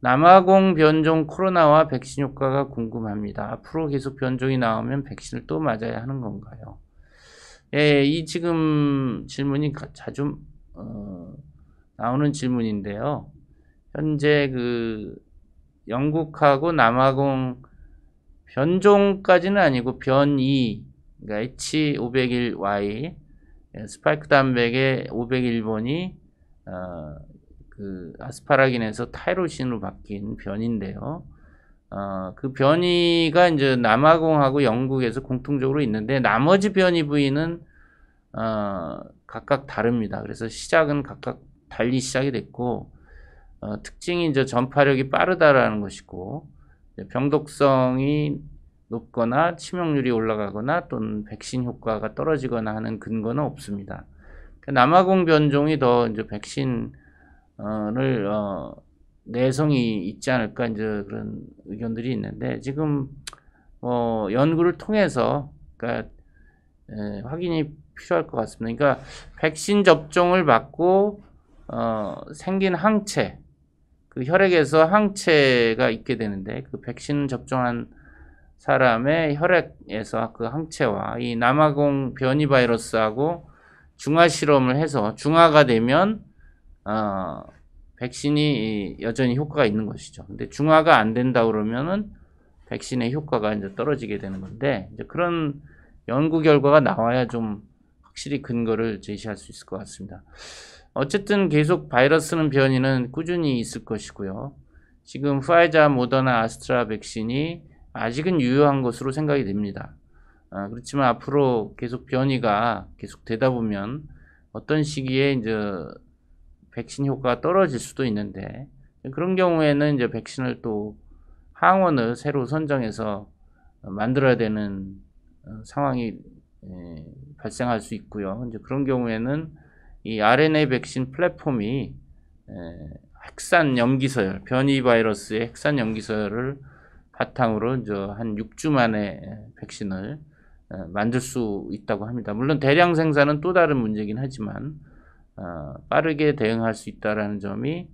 남아공 변종 코로나와 백신 효과가 궁금합니다. 앞으로 계속 변종이 나오면 백신을 또 맞아야 하는 건가요? 예, 이 지금 질문이 자주 어, 나오는 질문인데요. 현재 그 영국하고 남아공 변종까지는 아니고 변이 그러니까 H501Y 예, 스파이크 단백의 501번이 어, 그 아스파라긴에서 타이로신으로 바뀐 변인데요. 어, 그 변이가 이제 남아공하고 영국에서 공통적으로 있는데 나머지 변이 부위는 어, 각각 다릅니다. 그래서 시작은 각각 달리 시작이 됐고 어, 특징이 이제 전파력이 빠르다라는 것이고 병독성이 높거나 치명률이 올라가거나 또는 백신 효과가 떨어지거나 하는 근거는 없습니다. 그러니까 남아공 변종이 더 이제 백신 를 어, 내성이 있지 않을까 이제 그런 의견들이 있는데 지금 뭐 연구를 통해서 그니까 에, 예, 확인이 필요할 것 같습니다. 그러니까 백신 접종을 받고 어, 생긴 항체 그 혈액에서 항체가 있게 되는데 그 백신 접종한 사람의 혈액에서 그 항체와 이 남아공 변이 바이러스하고 중화 실험을 해서 중화가 되면 어, 백신이 여전히 효과가 있는 것이죠. 근데 중화가 안 된다 그러면은 백신의 효과가 이제 떨어지게 되는 건데 이제 그런 연구 결과가 나와야 좀 확실히 근거를 제시할 수 있을 것 같습니다. 어쨌든 계속 바이러스는 변이는 꾸준히 있을 것이고요. 지금 화이자, 모더나, 아스트라 백신이 아직은 유효한 것으로 생각이 됩니다. 아, 그렇지만 앞으로 계속 변이가 계속 되다 보면 어떤 시기에 이제 백신 효과가 떨어질 수도 있는데 그런 경우에는 이제 백신을 또 항원을 새로 선정해서 만들어야 되는 어, 상황이 예, 발생할 수 있고요. 이제 그런 경우에는 이 RNA 백신 플랫폼이 예, 핵산 염기서열, 변이 바이러스의 핵산 염기서열을 바탕으로 이제 한 6주 만에 백신을 어, 만들 수 있다고 합니다. 물론 대량 생산은 또 다른 문제긴 하지만 어, 빠르게 대응할 수있다는 점이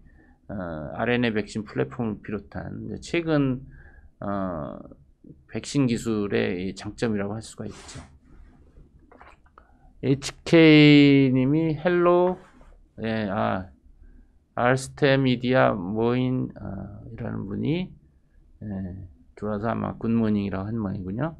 어, RNA 백신 플랫폼을 비롯한 최근 어, 백신 기술의 장점이라고 할 수가 있죠. HK님이 헬로 예, 아 알스테미디아 모인 아, 이라는 분이 예, 들어와서 아마 굿모닝이라고 한모이군요